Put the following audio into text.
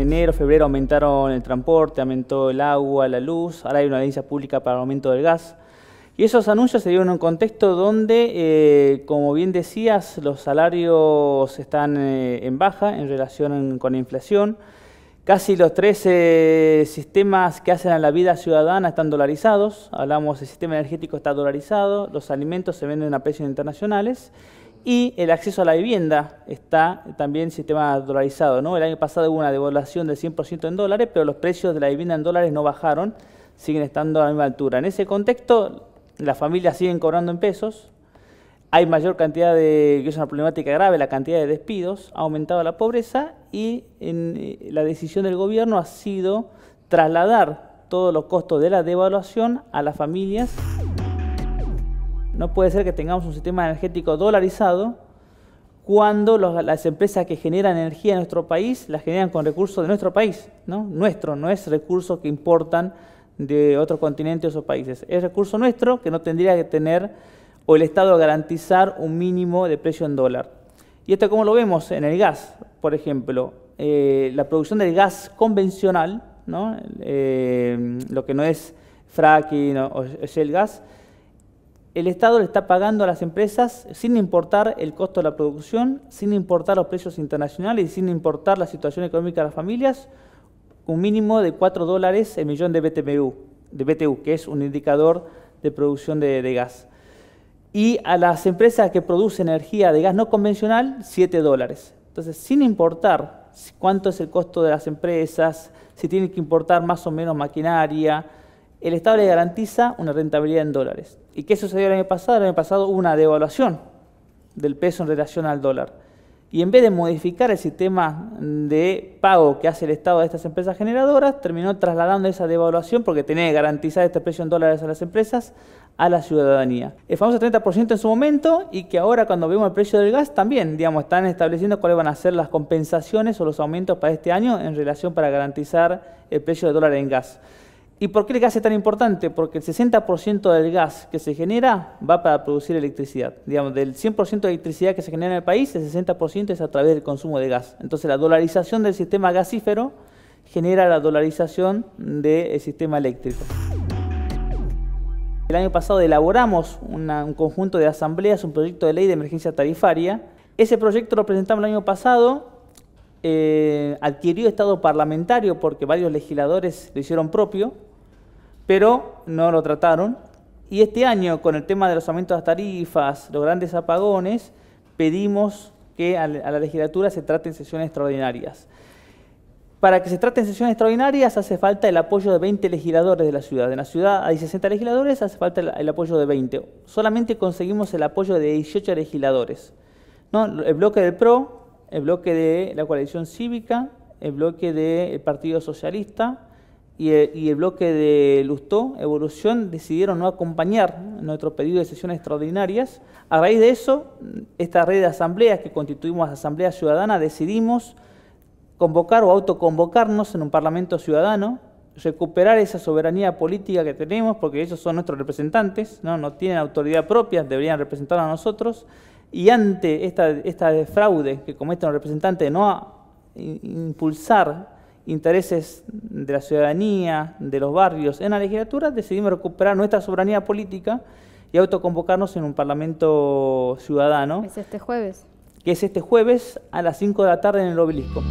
enero, febrero aumentaron el transporte, aumentó el agua, la luz, ahora hay una audiencia pública para el aumento del gas. Y esos anuncios se dieron en un contexto donde, eh, como bien decías, los salarios están eh, en baja en relación con la inflación. Casi los tres sistemas que hacen a la vida ciudadana están dolarizados. Hablamos, del sistema energético está dolarizado, los alimentos se venden a precios internacionales y el acceso a la vivienda está también sistema dolarizado. ¿no? El año pasado hubo una devaluación del 100% en dólares, pero los precios de la vivienda en dólares no bajaron, siguen estando a la misma altura. En ese contexto, las familias siguen cobrando en pesos, hay mayor cantidad de, que es una problemática grave, la cantidad de despidos, ha aumentado la pobreza y en, eh, la decisión del gobierno ha sido trasladar todos los costos de la devaluación a las familias. No puede ser que tengamos un sistema energético dolarizado cuando las empresas que generan energía en nuestro país las generan con recursos de nuestro país, ¿no? Nuestro, no es recurso que importan de otros continentes o países. Es recurso nuestro que no tendría que tener o el Estado garantizar un mínimo de precio en dólar. ¿Y esto cómo lo vemos en el gas? Por ejemplo, eh, la producción del gas convencional, eh, lo que no es fracking o, o shell gas, el Estado le está pagando a las empresas sin importar el costo de la producción, sin importar los precios internacionales y sin importar la situación económica de las familias, un mínimo de 4 dólares el millón de BTU, de BTU que es un indicador de producción de, de gas. Y a las empresas que producen energía de gas no convencional, 7 dólares. Entonces, sin importar cuánto es el costo de las empresas, si tienen que importar más o menos maquinaria, el Estado le garantiza una rentabilidad en dólares. ¿Y qué sucedió el año pasado? El año pasado hubo una devaluación del peso en relación al dólar. Y en vez de modificar el sistema de pago que hace el Estado a estas empresas generadoras, terminó trasladando esa devaluación, porque tenía que garantizar este precio en dólares a las empresas, a la ciudadanía. El famoso 30% en su momento y que ahora cuando vemos el precio del gas también, digamos, están estableciendo cuáles van a ser las compensaciones o los aumentos para este año en relación para garantizar el precio de dólar en gas. ¿Y por qué el gas es tan importante? Porque el 60% del gas que se genera va para producir electricidad. Digamos, del 100% de electricidad que se genera en el país, el 60% es a través del consumo de gas. Entonces, la dolarización del sistema gasífero genera la dolarización del sistema eléctrico. El año pasado elaboramos un conjunto de asambleas, un proyecto de ley de emergencia tarifaria. Ese proyecto lo presentamos el año pasado eh, adquirió estado parlamentario porque varios legisladores lo hicieron propio pero no lo trataron. Y este año, con el tema de los aumentos de tarifas, los grandes apagones, pedimos que a la legislatura se traten sesiones extraordinarias. Para que se traten sesiones extraordinarias hace falta el apoyo de 20 legisladores de la ciudad. En la ciudad hay 60 legisladores, hace falta el, apoyo de 20. Solamente conseguimos el apoyo de 18 legisladores. ¿No? El bloque del PRO, el bloque de la coalición cívica, el bloque del Partido Socialista, eh, y el, bloque de Lustó, Evolución, decidieron no acompañar nuestro pedido de sesiones extraordinarias. A raíz de eso, esta red de asambleas que constituimos Asamblea Ciudadana, decidimos convocar o autoconvocarnos en un Parlamento Ciudadano, recuperar esa soberanía política que tenemos, porque ellos son nuestros representantes, no, tienen autoridad propia, deberían representar a nosotros, y ante esta, esta fraude que cometen los representantes de no impulsar intereses de la ciudadanía, de los barrios, en la legislatura decidimos recuperar nuestra soberanía política y autoconvocarnos en un Parlamento ciudadano. Es este jueves. Que es este jueves a las 5 de la tarde en el obelisco.